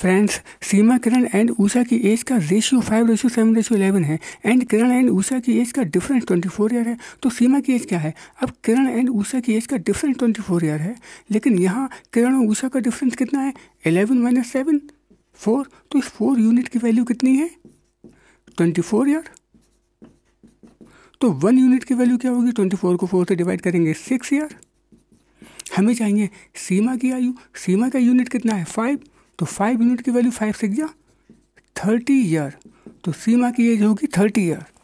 friends Seema Kiran and Usha की age का ratio five ratio seven ratio eleven है एंड किरण एंड ऊषा की एज का डिफरेंस ट्वेंटी फोर ईयर है तो सीमा की एज क्या है अब किरण एंड ऊषा की एज का डिफरेंस ट्वेंटी फोर ईयर है लेकिन यहाँ किरण और ऊषा का डिफरेंस कितना है एलेवन माइनस सेवन फोर तो इस फोर यूनिट की वैल्यू कितनी है ट्वेंटी फोर ईयर तो वन यूनिट की वैल्यू क्या होगी ट्वेंटी फोर को फोर से डिवाइड करेंगे सिक्स ईयर हमें चाहिए सीमा की आयु सीमा का यूनिट कितना है फाइव तो फाइव यूनिट की वैल्यू फाइव से गया थर्टी ईयर तो सीमा की एज होगी थर्टी ईयर